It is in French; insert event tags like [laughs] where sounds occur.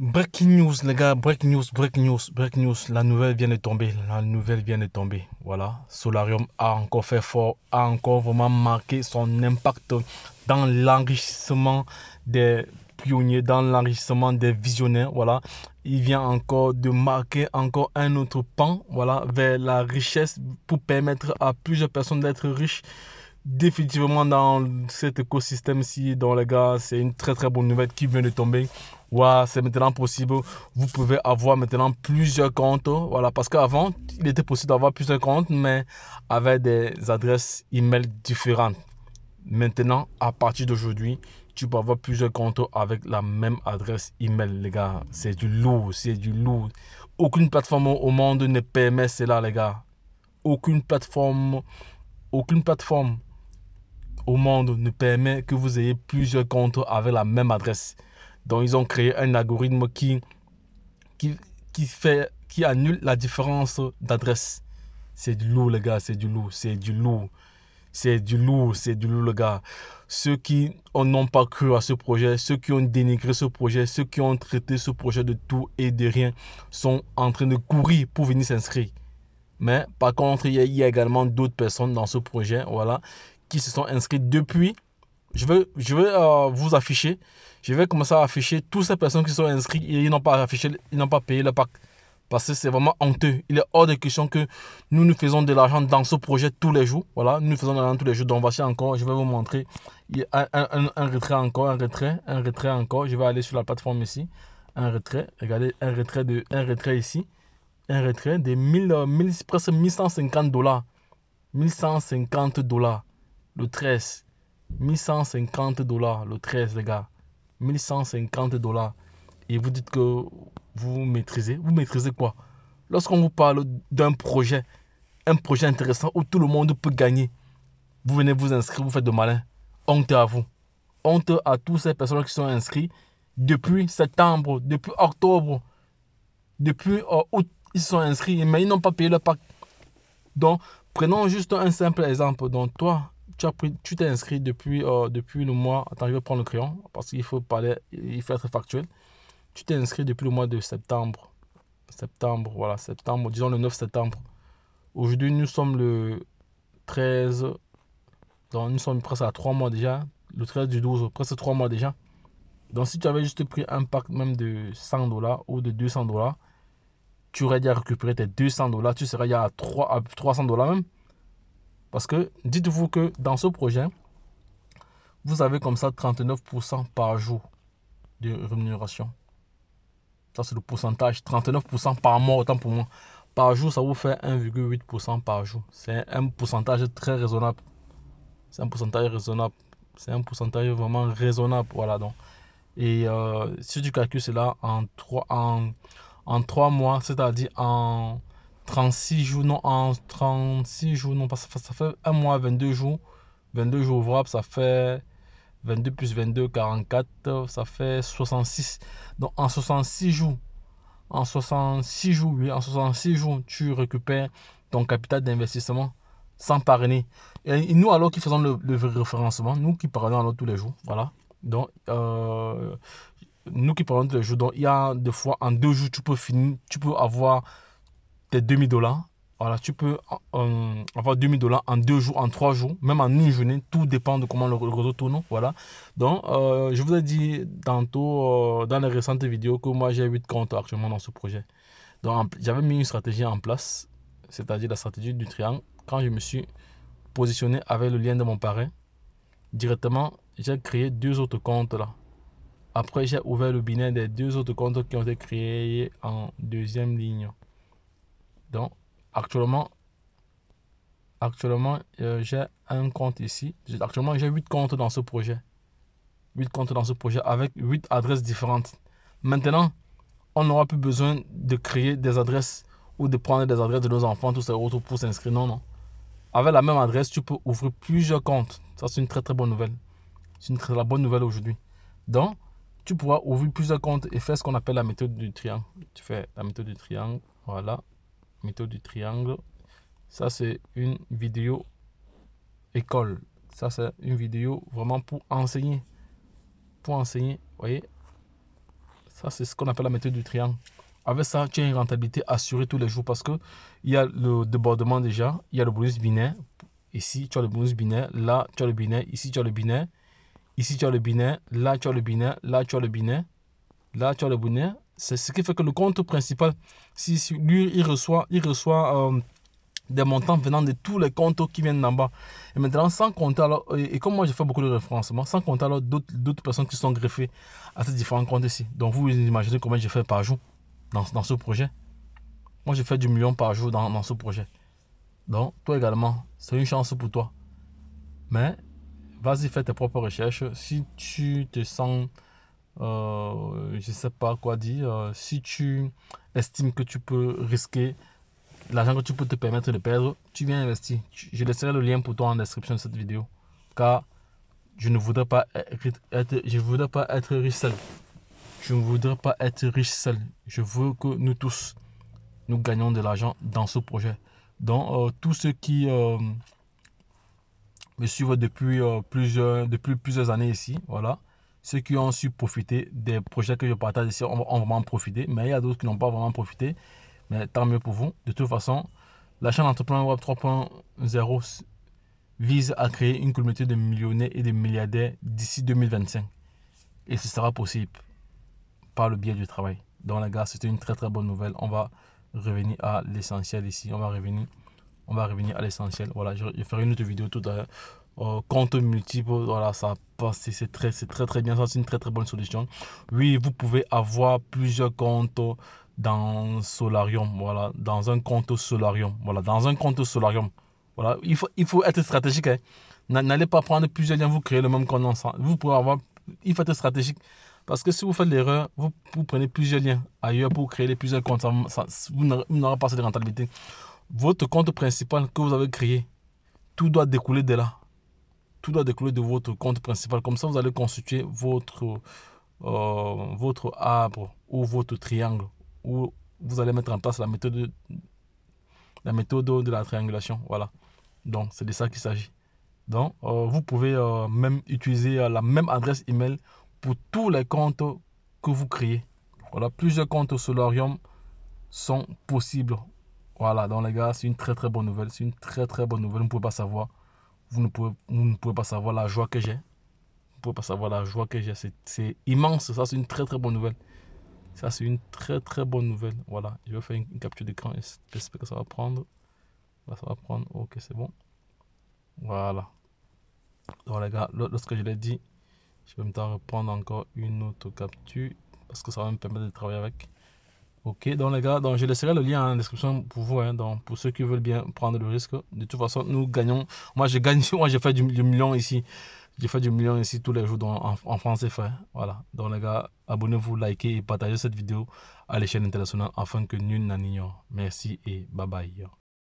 Breaking news, les gars, break news, break news, break news. La nouvelle vient de tomber, la nouvelle vient de tomber. Voilà, Solarium a encore fait fort, a encore vraiment marqué son impact dans l'enrichissement des pionniers, dans l'enrichissement des visionnaires. Voilà, il vient encore de marquer encore un autre pan, voilà, vers la richesse pour permettre à plusieurs personnes d'être riches définitivement dans cet écosystème-ci, donc les gars, c'est une très très bonne nouvelle qui vient de tomber ouais, c'est maintenant possible. Vous pouvez avoir maintenant plusieurs comptes. Voilà, parce qu'avant, il était possible d'avoir plusieurs comptes, mais avec des adresses email différentes. Maintenant, à partir d'aujourd'hui, tu peux avoir plusieurs comptes avec la même adresse email, les gars. C'est du lourd, c'est du lourd. Aucune plateforme au monde ne permet cela, les gars. Aucune plateforme, aucune plateforme au monde ne permet que vous ayez plusieurs comptes avec la même adresse. Donc, ils ont créé un algorithme qui, qui, fait, qui annule la différence d'adresse. C'est du lourd, les gars, c'est du lourd, c'est du lourd. C'est du lourd, c'est du lourd, les gars. Ceux qui n'ont pas cru à ce projet, ceux qui ont dénigré ce projet, ceux qui ont traité ce projet de tout et de rien, sont en train de courir pour venir s'inscrire. Mais par contre, il y, a, il y a également d'autres personnes dans ce projet, voilà, qui se sont inscrites depuis je vais, je vais euh, vous afficher, je vais commencer à afficher toutes ces personnes qui sont inscrites et ils n'ont pas affiché, ils n'ont pas payé le pack. Parce que c'est vraiment honteux. Il est hors de question que nous nous faisons de l'argent dans ce projet tous les jours. Voilà, nous faisons de l'argent tous les jours. Donc voici encore, je vais vous montrer Il y a un, un, un, retrait encore, un retrait, un retrait encore. Je vais aller sur la plateforme ici. Un retrait, regardez, un retrait, de, un retrait ici. Un retrait de 1000, euh, presque 1150 dollars. 1150 dollars. Le 13. 1150 dollars le 13, les gars. 1150 dollars. Et vous dites que vous maîtrisez. Vous maîtrisez quoi Lorsqu'on vous parle d'un projet, un projet intéressant où tout le monde peut gagner, vous venez vous inscrire, vous faites de malin. Honte à vous. Honte à toutes ces personnes qui sont inscrites depuis septembre, depuis octobre, depuis euh, août. Ils sont inscrits, mais ils n'ont pas payé leur pack. Donc, prenons juste un simple exemple. Donc, toi, tu tu t'es inscrit depuis, euh, depuis le mois, attends, je vais prendre le crayon, parce qu'il faut parler, il être factuel. Tu t'es inscrit depuis le mois de septembre. Septembre, voilà, septembre, disons le 9 septembre. Aujourd'hui, nous sommes le 13, donc nous sommes presque à 3 mois déjà, le 13 du 12, presque 3 mois déjà. Donc si tu avais juste pris un pack même de 100 dollars ou de 200 dollars, tu aurais déjà récupéré tes 200 dollars, tu serais déjà à 3, à 300 dollars même. Parce que dites-vous que dans ce projet, vous avez comme ça 39% par jour de rémunération. Ça, c'est le pourcentage. 39% par mois, autant pour moi. Par jour, ça vous fait 1,8% par jour. C'est un pourcentage très raisonnable. C'est un pourcentage raisonnable. C'est un pourcentage vraiment raisonnable. Voilà donc. Et euh, si tu calcules cela en 3, en, en 3 mois, c'est-à-dire en, 36 jours, non, en 36 jours, non, ça fait, ça fait un mois, 22 jours. 22 jours ouvrables, ça fait 22 plus 22, 44, ça fait 66. Donc en 66 jours, en 66 jours, oui, en 66 jours, tu récupères ton capital d'investissement sans parrainer. Et nous, alors qui faisons le, référencement, nous qui parlons tous les jours, voilà. Donc, euh, nous qui parlons tous les jours, donc il y a des fois, en deux jours, tu peux finir, tu peux avoir tes 2000 dollars. Voilà, tu peux euh, euh, avoir 2000 dollars en deux jours, en trois jours, même en une journée. Tout dépend de comment le, réseau tourne. Voilà. Donc, euh, je vous ai dit tantôt dans les récentes vidéos que moi, j'ai 8 comptes actuellement dans ce projet. Donc, j'avais mis une stratégie en place, c'est-à-dire la stratégie du triangle. Quand je me suis positionné avec le lien de mon parrain, directement, j'ai créé deux autres comptes là. Après, j'ai ouvert le binaire des deux autres comptes qui ont été créés en deuxième ligne donc actuellement actuellement euh, j'ai un compte ici actuellement j'ai 8 comptes dans ce projet 8 comptes dans ce projet avec huit adresses différentes maintenant on n'aura plus besoin de créer des adresses ou de prendre des adresses de nos enfants tout ça, autres pour s'inscrire non non avec la même adresse tu peux ouvrir plusieurs comptes ça c'est une très très bonne nouvelle c'est une très, la bonne nouvelle aujourd'hui donc tu pourras ouvrir plusieurs comptes et faire ce qu'on appelle la méthode du triangle tu fais la méthode du triangle voilà méthode du triangle. Ça, c'est une vidéo école. Ça, c'est une vidéo vraiment pour enseigner. Pour enseigner, voyez. Ça, c'est ce qu'on appelle la méthode du triangle. Avec ça, tu as une rentabilité assurée tous les jours parce que il y a le débordement déjà, il y a le bonus binaire. Ici, tu as le bonus binaire. Là, tu as le binaire. Ici, tu as le binaire. Ici, tu as le binaire. Là, tu as le binaire. Là, tu as le binaire. Là, tu as le binaire. C'est ce qui fait que le compte principal, si, lui, il reçoit, il reçoit euh, des montants venant de tous les comptes qui viennent d'en bas. Et maintenant, sans compter alors, et, comme moi j'ai fait beaucoup de référencements, sans compter alors d'autres personnes qui sont greffées à ces différents comptes ici. Donc vous imaginez combien j'ai fait par jour dans, dans ce projet. Moi j'ai fait du million par jour dans, dans ce projet. Donc toi également, c'est une chance pour toi. Mais vas-y, fais tes propres recherches. Si tu te sens euh, je ne sais pas quoi dire, euh, si tu estimes que tu peux risquer l'argent que tu peux te permettre de perdre, tu viens investir. Je laisserai le lien pour toi en description de cette vidéo. Car je ne voudrais pas être, je voudrais pas être riche seul. Je ne voudrais pas être riche seul. Je veux que nous tous, nous gagnions de l'argent dans ce projet. Donc, euh, tous ceux qui euh, me suivent depuis, plusieurs, depuis plusieurs années ici, voilà, ceux qui ont su profiter des projets que je partage ici ont, vraiment profité, mais il y a d'autres qui n'ont pas vraiment profité. Mais tant mieux pour vous. De toute façon, la chaîne Entrepreneur Web 3.0 vise à créer une communauté de millionnaires et de milliardaires d'ici 2025. Et ce sera possible par le biais du travail. Donc les gars, c'était une très très bonne nouvelle. On va revenir à l'essentiel ici. On va revenir, on va revenir à l'essentiel. Voilà, je, je ferai une autre vidéo tout à l'heure euh, compte multiple, voilà, ça passe, c'est très, c'est très très bien, ça c'est une très très bonne solution. Oui, vous pouvez avoir plusieurs comptes dans Solarium, voilà, dans un compte Solarium, voilà, dans un compte Solarium. Voilà, il faut, il faut être stratégique. Hein. N'allez pas prendre plusieurs liens, vous créez le même compte Vous pouvez avoir, il faut être stratégique. Parce que si vous faites l'erreur, vous, vous, prenez plusieurs liens ailleurs pour créer les plusieurs comptes, vous n'aurez pas cette de rentabilité. Votre compte principal que vous avez créé, tout doit découler de là tout doit découler de votre compte principal. Comme ça, vous allez constituer votre, euh, votre arbre ou votre triangle où vous allez mettre en place la méthode, la méthode de la triangulation. Voilà. Donc, c'est de ça qu'il s'agit. Donc, euh, vous pouvez euh, même utiliser la même adresse email pour tous les comptes que vous créez. Voilà, plusieurs comptes Solarium sont possibles. Voilà, donc les gars, c'est une très très bonne nouvelle. C'est une très très bonne nouvelle. Vous ne pouvez pas savoir vous ne pouvez, vous ne pouvez pas savoir la joie que j'ai. Vous ne pouvez pas savoir la joie que j'ai. C'est immense. Ça, c'est une très, très bonne nouvelle. Ça, c'est une très, très bonne nouvelle. Voilà. Je vais faire une, capture d'écran. J'espère que ça va prendre. ça va prendre. Ok, c'est bon. Voilà. Donc, les gars, lorsque je l'ai dit, je vais me reprendre encore une autre capture parce que ça va me permettre de travailler avec. Ok, donc les gars, donc je laisserai le lien en description pour vous, hein. donc pour ceux qui veulent bien prendre le risque. De toute façon, nous gagnons. Moi, je gagne, [laughs] moi, j'ai fait du, million ici. J'ai fait du million ici tous les jours en, en France frère. Voilà. Donc les gars, abonnez-vous, likez et partagez cette vidéo à l'échelle internationale afin que nul n'en ignore. Merci et bye bye.